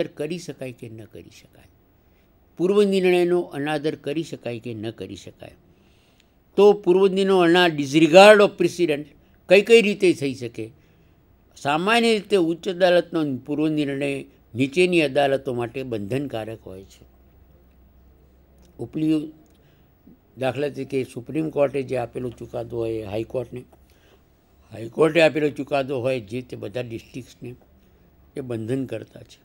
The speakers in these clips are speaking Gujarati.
કરી શકાય કે ન કરી શકાય પૂર્વ નિર્ણયનો અનાદર કરી શકાય કે ન કરી શકાય તો પૂર્વ નિર્ણયનો અના ડિઝરિગાર્ડ ઓફ પ્રેસિડેન્ટ કઈ કઈ રીતે થઈ શકે સામાન્ય રીતે ઉચ્ચ અદાલતનો પૂર્વ નિર્ણય નીચેની અદાલતો માટે બંધનકારક હોય છે ઉપલી દાખલા તરીકે સુપ્રીમ કોર્ટે જે આપેલો ચુકાદો હોય હાઈકોર્ટને હાઈકોર્ટે આપેલો ચુકાદો હોય જે તે બધા ડિસ્ટ્રિક્ટ્સને એ બંધનકર્તા છે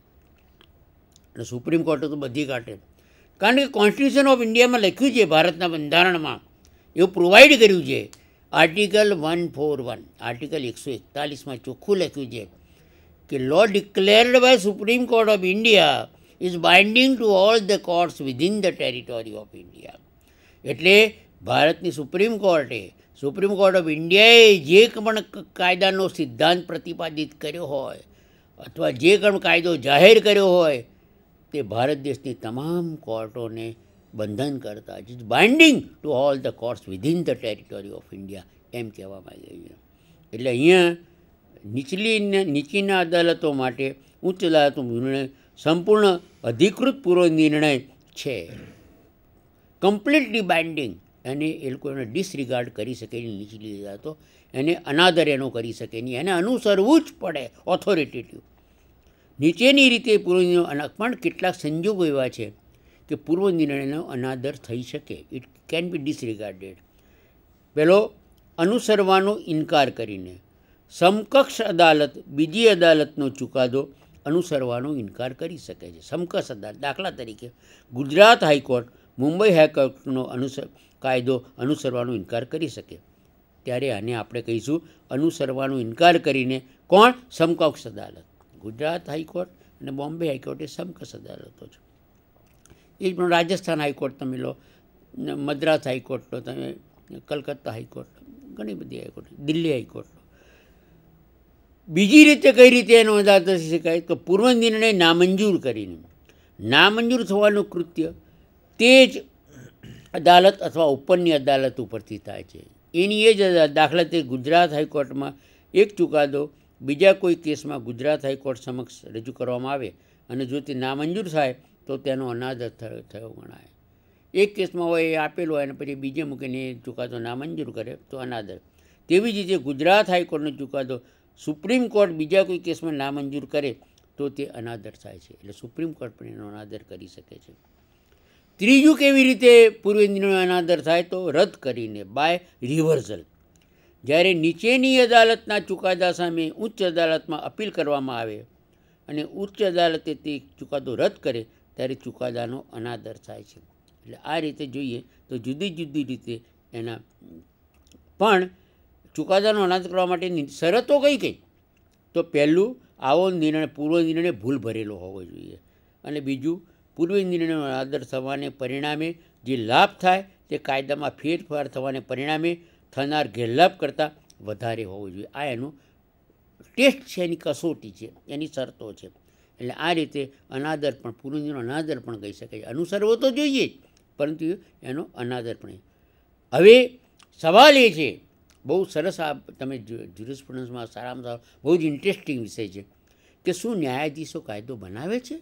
અને સુપ્રીમ કોર્ટે તો બધી કાઢે કારણ કે કોન્સ્ટિટ્યુશન ઓફ ઇન્ડિયામાં લખ્યું છે ભારતના બંધારણમાં એવું પ્રોવાઈડ કર્યું છે article one four one article એકસો એકતાલીસમાં ચોખ્ખું લખ્યું છે કે law declared by Supreme Court of India is binding to all the courts within the territory of India એટલે ભારતની સુપ્રીમ કોર્ટે સુપ્રીમ કોર્ટ ઓફ ઇન્ડિયાએ જે પણ કાયદાનો સિદ્ધાંત પ્રતિપાદિત કર્યો હોય અથવા જે પણ કાયદો જાહેર કર્યો હોય તે ભારત દેશની તમામ કોર્ટોને બંધન કરતા જ binding to all the courts within the territory of India એમ કહેવામાં આવી છે એટલે અહીંયા નીચલી નીચીના અદાલતો માટે ઉચ્ચ અદાલતનો નિર્ણય સંપૂર્ણ અધિકૃત પૂર્વ નિર્ણય છે કમ્પ્લીટલી બાઇન્ડિંગ અને એ લોકો એનો ડિસરિગાર્ડ કરી શકે નહીં નીચલી અદાલતો એને અનાદર એનો કરી શકે નહીં એને અનુસરવું જ પડે ઓથોરિટેટિવ નીચેની રીતે પૂર્વનિર્ણયનો પણ કેટલાક સંજોગો એવા છે કે પૂર્વ નિર્ણયનો અનાદર થઈ શકે ઇટ કેન બી ડિસરિગાર્ડેડ પહેલો અનુસરવાનો ઇનકાર કરીને સમકક્ષ અદાલત બીજી અદાલતનો ચુકાદો અનુસરવાનો ઇનકાર કરી શકે છે સમકક્ષ અદાલત દાખલા તરીકે ગુજરાત હાઈકોર્ટ મુંબઈ હાઈકોર્ટનો અનુસર કાયદો અનુસરવાનો ઇનકાર કરી શકે ત્યારે આને આપણે કહીશું અનુસરવાનો ઇનકાર કરીને કોણ સમકક્ષ અદાલત ગુજરાત હાઈકોર્ટ અને બોમ્બે હાઈકોર્ટ એ સમકક્ષ અદાલતો છે એ જ પણ રાજસ્થાન હાઈકોર્ટ તમે લો મદ્રાસ હાઈકોર્ટ લો તમે કલકત્તા હાઈકોર્ટ ઘણી બધી હાઈકોર્ટ દિલ્હી હાઈકોર્ટ બીજી રીતે કઈ રીતે એનો અંદાજ થઈ શકાય તો પૂર્વ નિર્ણય નામંજૂર કરીને નામંજૂર થવાનું કૃત્ય તે જ અદાલત અથવા ઉપરની અદાલત ઉપરથી થાય છે એની એ જ દાખલા તે ગુજરાત હાઈકોર્ટમાં એક ચુકાદો બીજા કોઈ કેસમાં ગુજરાત હાઈકોર્ટ સમક્ષ રજૂ કરવામાં આવે અને જો તે નામંજૂર થાય તો તેનો અનાદર થયો ગણાય એક કેસમાં હોય એ આપેલો હોય અને પછી બીજે મૂકીને એ ચુકાદો નામંજૂર કરે તો અનાદર તેવી જ રીતે ગુજરાત હાઈકોર્ટનો ચુકાદો સુપ્રીમ કોર્ટ બીજા કોઈ કેસમાં નામંજૂર કરે તો તે અનાદર થાય છે એટલે સુપ્રીમ કોર્ટ પણ એનો અનાદર કરી શકે છે ત્રીજું કેવી રીતે પૂર્વેન્દ્રનો અનાદર થાય તો રદ કરીને બાય રિવર્ઝલ જ્યારે નીચેની અદાલતના ચુકાદા સામે ઉચ્ચ અદાલતમાં અપીલ કરવામાં આવે અને ઉચ્ચ અદાલતે તે ચુકાદો રદ કરે ત્યારે ચુકાદાનો અનાદર થાય છે એટલે આ રીતે જોઈએ તો જુદી જુદી રીતે એના પણ ચુકાદાનો અનાદર કરવા માટેની શરતો કઈ કઈ તો પહેલું આવો નિર્ણય પૂર્વ નિર્ણય ભૂલ ભરેલો હોવો જોઈએ અને બીજું પૂર્વ નિર્ણયનો અનાદર થવાને પરિણામે જે લાભ થાય તે કાયદામાં ફેરફાર થવાને પરિણામે થનાર ગેરલાભ કરતાં વધારે હોવો જોઈએ આ એનું ટેસ્ટ છે એની કસોટી છે એની શરતો છે એટલે આ રીતે અનાદર પણ પુરુષનો અનાદર પણ કહી શકાય અનુસરવો તો જોઈએ જ પરંતુ એનો અનાદર પણ હવે સવાલ એ છે બહુ સરસ આ તમે જ્યુરિસ્પ્રુડન્સમાં સારામાં સારો બહુ જ ઇન્ટરેસ્ટિંગ વિષય છે કે શું ન્યાયાધીશો કાયદો બનાવે છે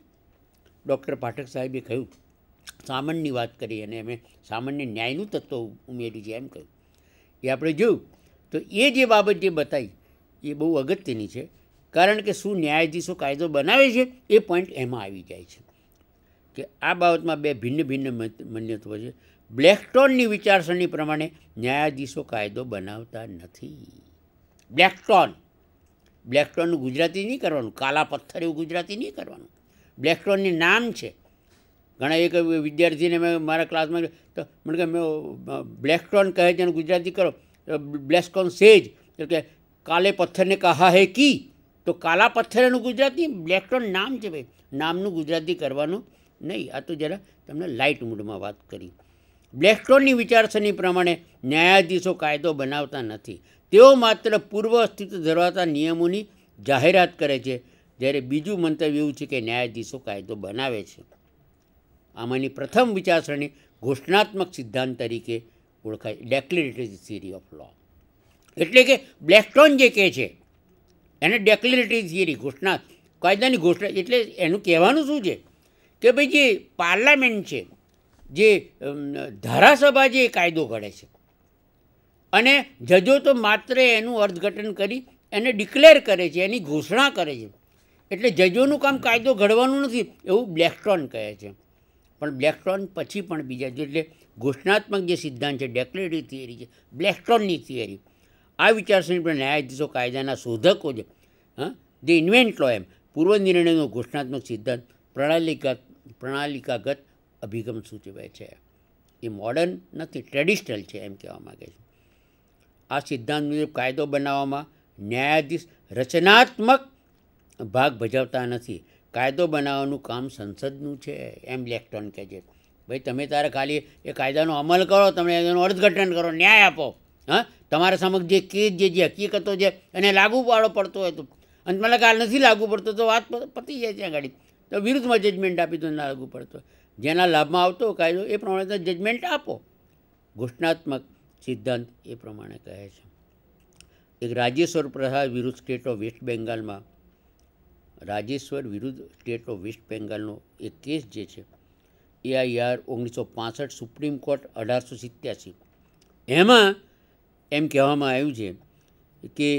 ડૉક્ટર પાઠક સાહેબે કહ્યું સામાન્યની વાત કરી અને અમે સામાન્ય ન્યાયનું તત્વ ઉમેર્યું છે એમ કહ્યું એ આપણે જોયું તો એ જે બાબત જે બતાવી એ બહુ અગત્યની છે કારણ કે શું ન્યાયાધીશો કાયદો બનાવે છે એ પોઈન્ટ એમાં આવી જાય છે કે આ બાબતમાં બે ભિન્ન ભિન્ન માન્યતાઓ છે બ્લેકટોનની વિચારસરણી પ્રમાણે ન્યાયાધીશો કાયદો બનાવતા નથી બ્લેકટોન બ્લેકટોનનું ગુજરાતી નહીં કરવાનું કાલા પથ્થર એવું ગુજરાતી નહીં કરવાનું બ્લેકસ્ટોનની નામ છે ઘણા એક વિદ્યાર્થીને મેં મારા ક્લાસમાં તો મને કે મેં બ્લેસ્ટોન કહે છે અને ગુજરાતી કરો બ્લેકસ્ટોન સેજ એટલે કે કાલે પથ્થરને કહા હે કી તો કાલા પથ્થરનું ગુજરાતી બ્લેકસ્ટોન નામ છે ભાઈ નામનું ગુજરાતી કરવાનું નહીં આ તો જરા તમને લાઇટ મૂડમાં વાત કરી બ્લેકસ્ટોનની વિચારસરણી પ્રમાણે ન્યાયાધીશો કાયદો બનાવતા નથી તેઓ માત્ર પૂર્વ અસ્તિત્વ ધરાવતા નિયમોની જાહેરાત કરે છે જ્યારે બીજું મંતવ્ય એવું છે કે ન્યાયાધીશો કાયદો બનાવે છે આમાંની પ્રથમ વિચારસરણી ઘોષણાત્મક સિદ્ધાંત તરીકે ઓળખાય ડેક્લેરેટરી થિયરી ઓફ લો એટલે કે બ્લેકસ્ટોન જે કહે છે એને ડેક્લેરેટરી થિયરી ઘોષણા કાયદાની ઘોષણા એટલે એનું કહેવાનું શું છે કે ભાઈ જે પાર્લામેન્ટ છે જે ધારાસભા જે કાયદો ઘડે છે અને જજો તો માત્ર એનું અર્થઘટન કરી એને ડિક્લેર કરે છે એની ઘોષણા કરે છે એટલે જજોનું કામ કાયદો ઘડવાનું નથી એવું બ્લેકસ્ટોન કહે છે પણ બ્લેકસ્ટોન પછી પણ બીજા જે એટલે ઘોષણાત્મક જે સિદ્ધાંત છે ડેક્લેરેટિવ થિયરી છે બ્લેકસ્ટોનની થિયરી આ વિચારસરણી પણ ન્યાયાધીશો કાયદાના શોધકો છે હા જે ઇન્વેન્ટ લો એમ પૂર્વ નિર્ણયનો ઘોષણાત્મક સિદ્ધાંત પ્રણાલિકા પ્રણાલિકાગત અભિગમ સૂચવે છે એ મોડર્ન નથી ટ્રેડિશનલ છે એમ કહેવા માગે છે આ સિદ્ધાંત મુજબ કાયદો બનાવવામાં ન્યાયાધીશ રચનાત્મક ભાગ ભજવતા નથી કાયદો બનાવવાનું કામ સંસદનું છે એમ લેક્ટોન કહે છે ભાઈ તમે તારે ખાલી એ કાયદાનો અમલ કરો તમે એનું અર્થઘટન કરો ન્યાય આપો હા તમારા સમક્ષ જે કેસ જે જે હકીકતો છે એને લાગુ પાડો પડતો હોય તો અને મને કાલ નથી લાગુ પડતો તો વાત પતી જાય ત્યાં ગાડી તો વિરુદ્ધમાં જજમેન્ટ આપી તો ના લાગુ પડતો જેના લાભમાં આવતો કાયદો એ પ્રમાણે જજમેન્ટ આપો ઘોષણાત્મક સિદ્ધાંત એ પ્રમાણે કહે છે એક રાજેશ્વર પ્રસાદ વિરુદ્ધ સ્ટેટ ઓફ વેસ્ટ બેંગાલમાં રાજેશ્વર વિરુદ્ધ સ્ટેટ ઓફ વેસ્ટ બેંગાલનો એ કેસ જે છે એ એઆઈઆર ઓગણીસો પાસઠ સુપ્રીમ કોર્ટ અઢારસો સિત્યાસી એમાં એમ કહેવામાં આવ્યું છે કે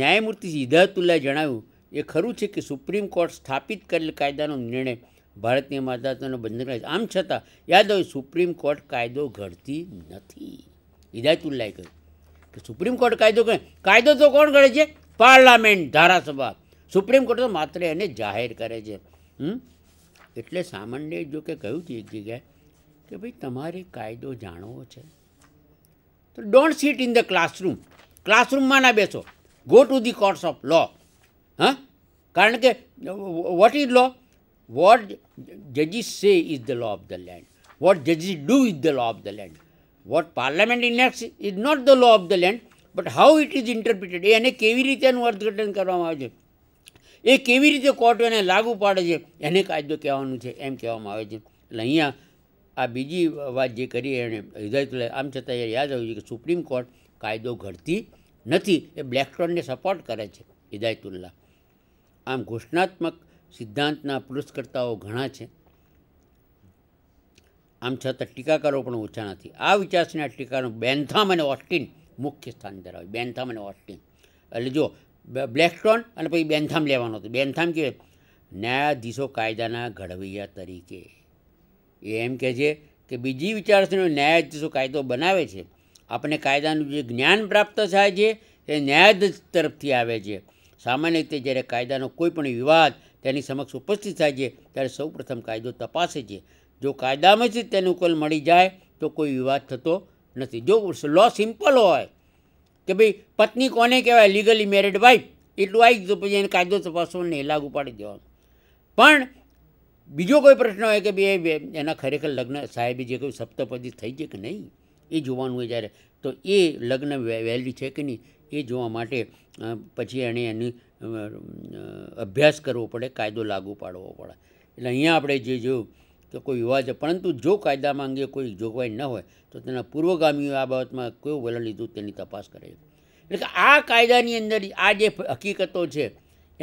ન્યાયમૂર્તિ સિદ્ધાર્થુલ્લાએ જણાવ્યું એ ખરું છે કે સુપ્રીમ કોર્ટ સ્થાપિત કરેલ કાયદાનો નિર્ણય ભારતીય માતાનો બંધન કરે છે આમ છતાં યાદ હોય સુપ્રીમ કોર્ટ કાયદો ઘડતી નથી હિદાયતુલ્લાએ કહ્યું કે સુપ્રીમ કોર્ટ કાયદો કરે કાયદો તો કોણ ઘડે છે પાર્લામેન્ટ ધારાસભા સુપ્રીમ કોર્ટ તો માત્ર એને જાહેર કરે છે એટલે સામાન્ય જો કે કહ્યું હતું એક જગ્યાએ કે ભાઈ તમારે કાયદો જાણવો છે તો don't sit in the classroom ક્લાસરૂમમાં ના બેસો go to the courts of લો હા કારણ કે વોટ ઇઝ લો વોટ જજીસ સે is the law of the land vote જજીસ do is the law of the land vote parliament ઇનેક્સ is not the law of the land but how it is ઇન્ટરપ્રિટેડ એને કેવી રીતે એનું અર્થઘટન કરવામાં આવે છે એ કેવી રીતે કોર્ટ એને લાગુ પાડે છે એને કાયદો કહેવાનું છે એમ કહેવામાં આવે છે એટલે અહીંયા આ બીજી વાત જે કરી એણે હિદાયત આમ છતાં એ યાદ આવ્યું છે કે સુપ્રીમ કોર્ટ કાયદો ઘડતી નથી એ બ્લેકસ્ટોનને સપોર્ટ કરે છે હિદાયતુલ્લા આમ ઘોષણાત્મક સિદ્ધાંતના પુરસ્કર્તાઓ ઘણા છે આમ છતાં ટીકાકારો પણ ઓછા નથી આ વિચારસરણીના ટીકાનું બેન્થામ અને ઓસ્ટિન મુખ્ય સ્થાન ધરાવે બેન્થામ અને ઓસ્ટિન એટલે જો બ્લેકસ્ટોન અને પછી બેનથામ લેવાનો હતો બેનથામ કે ન્યાયાધીશો કાયદાના ઘડવૈયા તરીકે એ એમ કહે છે કે બીજી વિચારસરણીનો ન્યાયાધીશો કાયદો બનાવે છે આપણે કાયદાનું જે જ્ઞાન પ્રાપ્ત થાય છે એ ન્યાયાધીશ તરફથી આવે છે સામાન્ય રીતે જ્યારે કાયદાનો કોઈ પણ વિવાદ તેની સમક્ષ ઉપસ્થિત થાય છે ત્યારે સૌપ્રથમ કાયદો તપાસે છે જો કાયદામાં જ તેનો ઉકેલ મળી જાય તો કોઈ વિવાદ થતો નથી જો લો સિમ્પલ હોય કે ભાઈ પત્ની કોને કહેવાય લીગલી મેરિડ વાઇફ એટલું આવી ગયું પછી એને કાયદો તપાસોને લાગુ પાડી દેવાનો પણ બીજો કોઈ પ્રશ્ન હોય કે ભાઈ એના ખરેખર લગ્ન સાહેબે જે કોઈ સપ્તપદી થઈ છે કે નહીં એ જોવાનું હોય જ્યારે તો એ લગ્ન વહેલી છે કે નહીં એ જોવા માટે પછી એણે એની અભ્યાસ કરવો પડે કાયદો લાગુ પાડવો પડે એટલે અહીંયા આપણે જે જોયું કે કોઈ વિવાદ છે પરંતુ જો કાયદામાં અંગે કોઈ જોગવાઈ ન હોય તો તેના પૂર્વગામીઓ આ બાબતમાં કયું વલણ લીધું તેની તપાસ કરે એટલે કે આ કાયદાની અંદર આ જે હકીકતો છે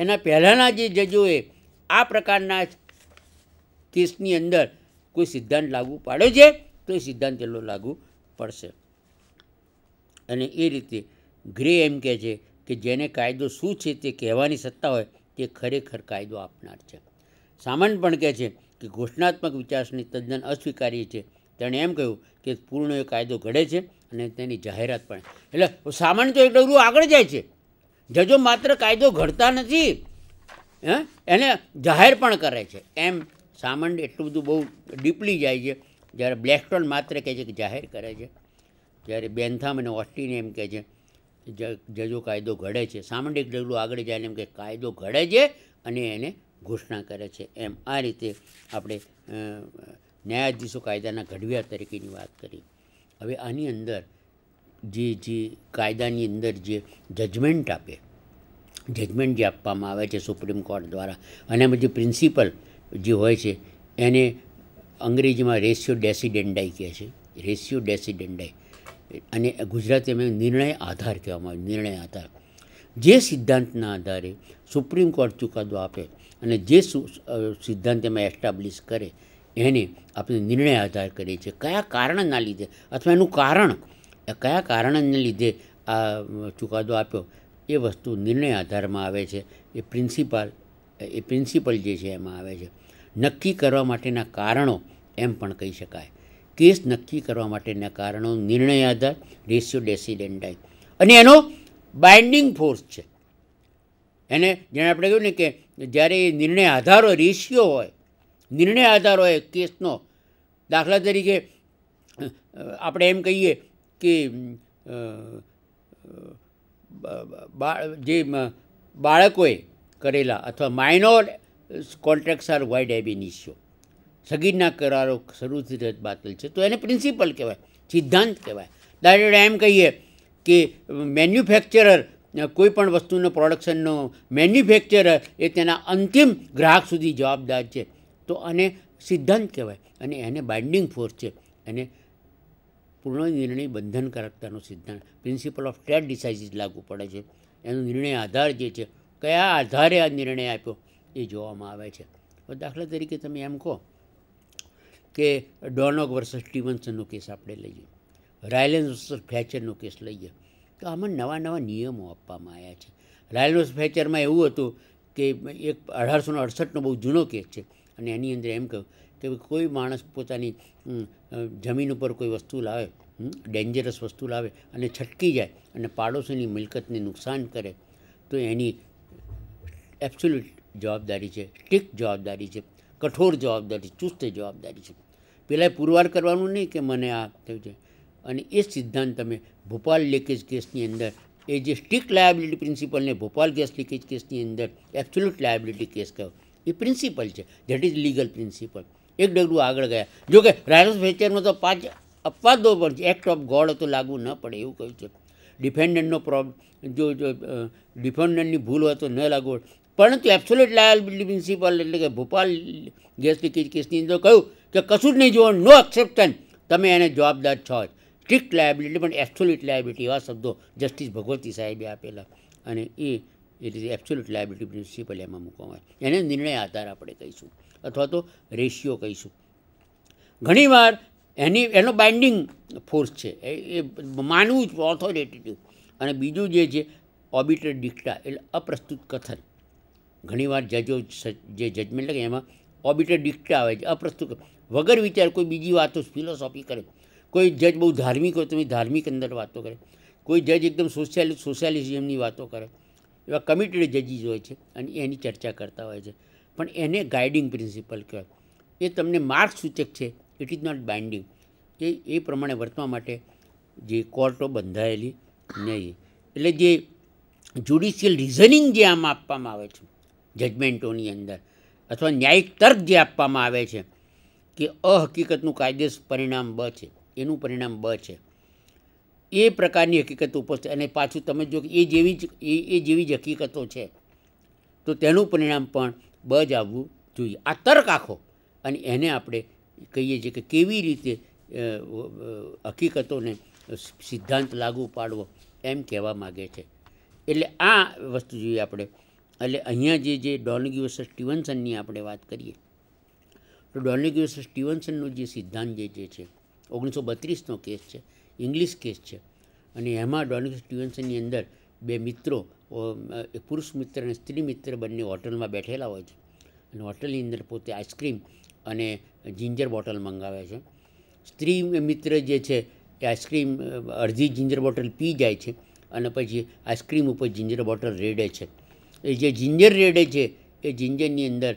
એના પહેલાંના જે જજોએ આ પ્રકારના કેસની અંદર કોઈ સિદ્ધાંત લાગુ પાડે છે તો એ સિદ્ધાંત એટલો લાગુ પડશે અને એ રીતે ગ્રે એમ કહે છે કે જેને કાયદો શું છે તે કહેવાની સત્તા હોય તે ખરેખર કાયદો આપનાર છે સામાન્ય પણ કહે છે કે ઘોષણાત્મક વિચારસરણી તદ્દન અસ્વીકાર્ય છે તેણે એમ કહ્યું કે પૂર્ણ એ કાયદો ઘડે છે અને તેની જાહેરાત પણ એટલે સામાન્ય તો એક ડગલું આગળ જાય છે જજો માત્ર કાયદો ઘડતા નથી હે એને જાહેર પણ કરે છે એમ સામાન્ય એટલું બધું બહુ ડીપલી જાય છે જ્યારે બ્લેકસ્ટોન માત્ર કહે છે કે જાહેર કરે છે જ્યારે બેનથામ અને ઓસ્ટિન એમ કહે છે જજો કાયદો ઘડે છે સામાન્ય એક ડગલું આગળ જાય એમ કે કાયદો ઘડે છે અને એને ઘોષણા કરે છે એમ આ રીતે આપણે ન્યાયાધીશો કાયદાના ઘડવ્યા તરીકેની વાત કરી હવે આની અંદર જે જે કાયદાની અંદર જે જજમેન્ટ આપે જજમેન્ટ જે આપવામાં આવે છે સુપ્રીમ કોર્ટ દ્વારા અને એમાં જે પ્રિન્સિપલ જે હોય છે એને અંગ્રેજીમાં રેશિયો ડેસિડેન્ડાઈ કહે છે રેશિયો ડેસિડેન્ડાઈ અને ગુજરાતી એમ નિર્ણય આધાર કહેવામાં આવે નિર્ણય આધાર જે સિદ્ધાંતના આધારે સુપ્રીમ કોર્ટ ચુકાદો આપે અને જે સિદ્ધાંત એમાં એસ્ટાબ્લિશ કરે એને આપણે નિર્ણય આધાર કરીએ છીએ કયા કારણના લીધે અથવા એનું કારણ કયા કારણને લીધે આ ચુકાદો આપ્યો એ વસ્તુ નિર્ણય આધારમાં આવે છે એ પ્રિન્સિપાલ એ પ્રિન્સિપલ જે છે એમાં આવે છે નક્કી કરવા માટેના કારણો એમ પણ કહી શકાય કેસ નક્કી કરવા માટેના કારણો નિર્ણય આધાર રેશિયો ડેસિડેન્ટાઈ અને એનો બાઇન્ડિંગ ફોર્સ છે એને જેને આપણે કહ્યું ને કે જ્યારે એ નિર્ણય આધાર હોય રેશિયો હોય નિર્ણય આધાર હોય કેસનો દાખલા તરીકે આપણે એમ કહીએ કે જે બાળકોએ કરેલા અથવા minor contracts are void ab initio સગીરના કરારો શરૂથી થઈ બાતલ છે તો એને પ્રિન્સિપલ કહેવાય સિદ્ધાંત કહેવાય દાખલા એમ કહીએ કે મેન્યુફેક્ચરર કોઈ પણ વસ્તુનો પ્રોડક્શનનો મેન્યુફેક્ચર એ તેના અંતિમ ગ્રાહક સુધી જવાબદાર છે તો આને સિદ્ધાંત કહેવાય અને એને બાઇન્ડિંગ ફોર્સ છે એને પૂર્ણ નિર્ણય બંધનકારકતાનો સિદ્ધાંત પ્રિન્સિપલ ઓફ ટ્રેડ ડિસાઇસીસ લાગુ પડે છે એનો નિર્ણય આધાર જે છે કયા આધારે આ નિર્ણય આપ્યો એ જોવામાં આવે છે દાખલા તરીકે તમે એમ કહો કે ડોનોગ વર્સસ સ્ટીવન્સનનો કેસ આપણે લઈએ રાયલેન્સ વર્સસ ફેચરનો કેસ લઈએ તો આમાં નવા નવા નિયમો આપવામાં આવ્યા છે રાયલોસ ફેચરમાં એવું હતું કે એક અઢારસો અડસઠનો બહુ જૂનો કેસ છે અને એની અંદર એમ કહ્યું કે કોઈ માણસ પોતાની જમીન ઉપર કોઈ વસ્તુ લાવે ડેન્જરસ વસ્તુ લાવે અને છટકી જાય અને પાડોશીની મિલકતને નુકસાન કરે તો એની એબ્સોલ્યુટ જવાબદારી છે સ્ટ્રિક્ટ જવાબદારી છે કઠોર જવાબદારી ચુસ્ત જવાબદારી છે પહેલાં પુરવાર કરવાનું નહીં કે મને આ થયું છે અને એ સિદ્ધાંત તમે ભોપાલ લીકેજ કેસની અંદર એ જે સ્ટ્રિક્ટ લાયબિલિટી પ્રિન્સિપલને ભોપાલ ગેસ લીકેજ કેસની અંદર એબ્સોલ્યુટ લાયાબિલિટી કેસ કહો એ પ્રિન્સિપલ છે ધેટ ઇઝ લીગલ પ્રિન્સિપલ એક ડગલું આગળ ગયા જો કે રાયરસ વેચરમાં તો પાંચ અપવાદો પણ છે એક્ટ ઓફ ગોડ તો લાગુ ન પડે એવું કહ્યું છે ડિફેન્ડન્ટનો પ્રોબ્લેમ જો જો ડિફેન્ડન્ટની ભૂલ હોય તો ન લાગુ પરંતુ એબ્સોલ્યુટ લાયબિલિટી પ્રિન્સિપલ એટલે કે ભોપાલ ગેસ લીકેજ કેસની અંદર કહ્યું કે કશું જ નહીં જોવાનું નો એક્સેપ્ટન્સ તમે એને જવાબદાર છો જ સ્ટ્રિક્ટ લાયબિલિટી પણ એબ્સોલ્યુટ લાયબિલિટી એવા શબ્દો જસ્ટિસ ભગવતી સાહેબે આપેલા અને એ એ રીતે એબ્સોલ્યુટ લાયબિલિટી પ્રિન્સિપલ એમાં મૂકવામાં આવે એને નિર્ણય આધાર આપણે કહીશું અથવા તો રેશિયો કહીશું ઘણીવાર એની એનો બાઇન્ડિંગ ફોર્સ છે એ માનવું જ ઓથોરિટેટિવ અને બીજું જે છે ઓબિટર ડિક્ટા એટલે અપ્રસ્તુત કથન ઘણીવાર જજો જે જજમેન્ટ લાગે એમાં ઓબિટર ડિક્ટા આવે છે અપ્રસ્તુત વગર વિચાર કોઈ બીજી વાતો ફિલોસોફી કરે કોઈ જજ બહુ ધાર્મિક હોય તમે ધાર્મિક અંદર વાતો કરે કોઈ જજ એકદમ સોશિયાલિસ્ટ સોશિયાલિઝમની વાતો કરે એવા કમિટેડ જજીસ હોય છે અને એની ચર્ચા કરતા હોય છે પણ એને ગાઇડિંગ પ્રિન્સિપલ કહેવાય એ તમને માર્ગ સૂચક છે ઇટ ઇઝ નોટ બાઇન્ડિંગ એ એ પ્રમાણે વર્તવા માટે જે કોર્ટો બંધાયેલી નહીં એટલે જે જ્યુડિશિયલ રિઝનિંગ જે આમ આપવામાં આવે છે જજમેન્ટોની અંદર અથવા ન્યાયિક તર્ક જે આપવામાં આવે છે કે અહકીકતનું કાયદેસર પરિણામ બ છે એનું પરિણામ બ છે એ પ્રકારની હકીકત ઉપસ્થિત અને પાછું તમે જો એ જેવી જ એ એ જેવી જ હકીકતો છે તો તેનું પરિણામ પણ બ જ આવવું જોઈએ આ તર્ક આખો અને એને આપણે કહીએ છીએ કે કેવી રીતે હકીકતોને સિદ્ધાંત લાગુ પાડવો એમ કહેવા માગે છે એટલે આ વસ્તુ જોઈએ આપણે એટલે અહીંયા જે જે ડોનગ્યુસ સ્ટીવન્સનની આપણે વાત કરીએ તો ડોનગ્યુસ સ્ટીવન્સનનો જે સિદ્ધાંત જે છે ઓગણીસો બત્રીસનો કેસ છે ઇંગ્લિશ કેસ છે અને એમાં ડોનિક સ્ટીવન્સનની અંદર બે મિત્રો પુરુષ મિત્ર અને સ્ત્રી મિત્ર બંને હોટલમાં બેઠેલા હોય છે અને હોટલની અંદર પોતે આઈસ્ક્રીમ અને જિંજર બોટલ મંગાવે છે સ્ત્રી મિત્ર જે છે એ આઈસ્ક્રીમ અડધી જિંજર બોટલ પી જાય છે અને પછી આઈસ્ક્રીમ ઉપર જિંજર બોટલ રેડે છે એ જે જિંજર રેડે છે એ જિંજરની અંદર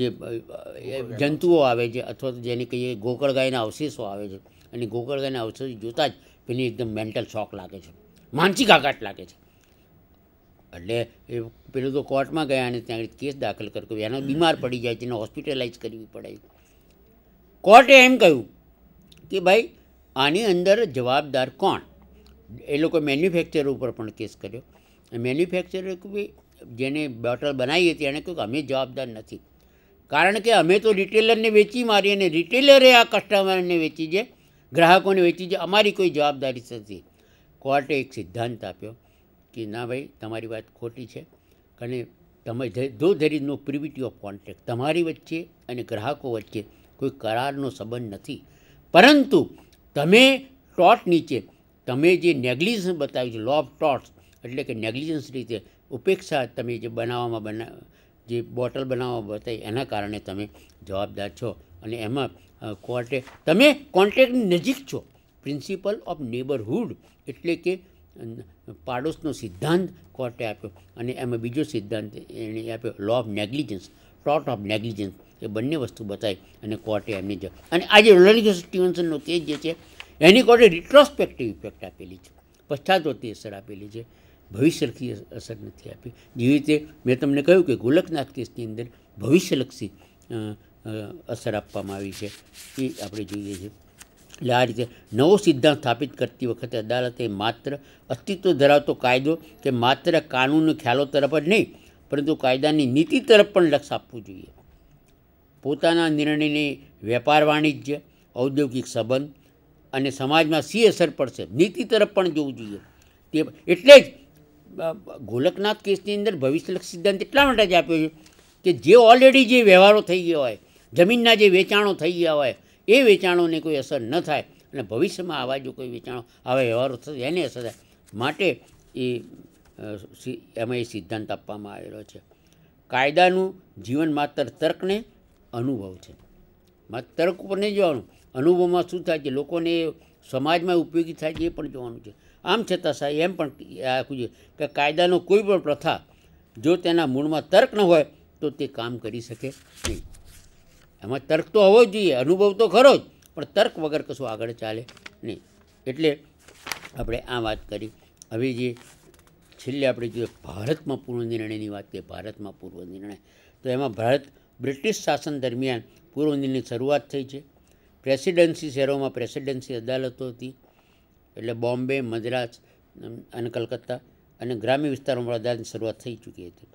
જે જંતુઓ આવે છે અથવા તો જેને કહીએ ગોકળ ગાયના અવશેષો આવે છે અને ગોકળ ગાયના અવશેષો જોતાં જ પેલી એકદમ મેન્ટલ શોક લાગે છે માનસિક આઘાત લાગે છે એટલે એ પેલું તો કોર્ટમાં ગયા અને ત્યાં કેસ દાખલ કર્યો એનો બીમાર પડી જાય તેને હોસ્પિટલાઇઝ કરવી પડે કોર્ટે એમ કહ્યું કે ભાઈ આની અંદર જવાબદાર કોણ એ લોકો મેન્યુફેક્ચર ઉપર પણ કેસ કર્યો મેન્યુફેક્ચર કે જેને બોટલ બનાવી હતી એણે કહ્યું કે અમે જવાબદાર નથી કારણ કે અમે તો રિટેલરને વેચી મારી અને રિટેલરે આ કસ્ટમરને વેચી છે ગ્રાહકોને વેચી છે અમારી કોઈ જવાબદારી નથી કોર્ટે એક સિદ્ધાંત આપ્યો કે ના ભાઈ તમારી વાત ખોટી છે અને તમે though there is no privity of contract તમારી વચ્ચે અને ગ્રાહકો વચ્ચે કોઈ કરારનો સંબંધ નથી પરંતુ તમે ટોટ નીચે તમે જે નેગ્લિજન્સ બતાવ્યું છે લો ઓફ ટોટ્સ એટલે કે નેગ્લિજન્સ રીતે ઉપેક્ષા તમે જે બનાવવામાં બના જે બોટલ બનાવવામાં બતાવી એના કારણે તમે જવાબદાર છો અને એમાં કોર્ટે તમે કોન્ટ્રાક્ટની નજીક છો પ્રિન્સિપલ ઓફ નેબરહુડ એટલે કે પાડોશનો સિદ્ધાંત કોર્ટે આપ્યો અને એમાં બીજો સિદ્ધાંત એણે આપ્યો લો ઓફ નેગ્લિજન્સ ટોટ ઓફ નેગ્લિજન્સ એ બંને વસ્તુ બતાવી અને કોર્ટે એમની જ અને આજે રોનાલ્ડ સ્ટીવન્સનનો કેસ જે છે એની કોર્ટે રિટ્રોસ્પેક્ટિવ ઇફેક્ટ આપેલી છે પશ્ચાત અસર આપેલી છે ભવિષ્યલક્ષી અસર નથી આપી જેવી રીતે મેં તમને કહ્યું કે ગોલકનાથ કેસની અંદર ભવિષ્યલક્ષી અસર આપવામાં આવી છે એ આપણે જોઈએ છીએ એટલે આ રીતે નવો સિદ્ધાંત સ્થાપિત કરતી વખતે અદાલતે માત્ર અસ્તિત્વ ધરાવતો કાયદો કે માત્ર કાનૂન ખ્યાલો તરફ જ નહીં પરંતુ કાયદાની નીતિ તરફ પણ લક્ષ આપવું જોઈએ પોતાના નિર્ણયને વેપાર વાણિજ્ય ઔદ્યોગિક સંબંધ અને સમાજમાં સી અસર પડશે નીતિ તરફ પણ જોવું જોઈએ તે એટલે જ ગોલકનાથ કેસની અંદર ભવિષ્યલક્ષી સિદ્ધાંત એટલા માટે જ આપ્યો છે કે જે ઓલરેડી જે વ્યવહારો થઈ ગયા હોય જમીનના જે વેચાણો થઈ ગયા હોય એ વેચાણોને કોઈ અસર ન થાય અને ભવિષ્યમાં આવા જો કોઈ વેચાણો આવા વ્યવહારો થશે એને અસર થાય માટે એ એમાં એ સિદ્ધાંત આપવામાં આવેલો છે કાયદાનું જીવન માત્ર તર્કને અનુભવ છે માત્ર તર્ક ઉપર નહીં જોવાનું અનુભવમાં શું થાય છે લોકોને સમાજમાં ઉપયોગી થાય છે એ પણ જોવાનું છે આમ છતાં સાહેબ એમ પણ રાખવું જોઈએ કે કાયદાનો કોઈ પણ પ્રથા જો તેના મૂળમાં તર્ક ન હોય તો તે કામ કરી શકે નહીં એમાં તર્ક તો હોવો જ જોઈએ અનુભવ તો ખરો જ પણ તર્ક વગર કશું આગળ ચાલે નહીં એટલે આપણે આ વાત કરી હવે જે છેલ્લે આપણે જોઈએ ભારતમાં પૂર્વ નિર્ણયની વાત કરીએ ભારતમાં પૂર્વ નિર્ણય તો એમાં ભારત બ્રિટિશ શાસન દરમિયાન પૂર્વ નિર્ણયની શરૂઆત થઈ છે પ્રેસિડેન્સી શહેરોમાં પ્રેસિડેન્સી અદાલતો હતી એટલે બોમ્બે મદ્રાસ અને કલકત્તા અને ગ્રામ્ય વિસ્તારોમાં અદાલતની શરૂઆત થઈ ચૂકી હતી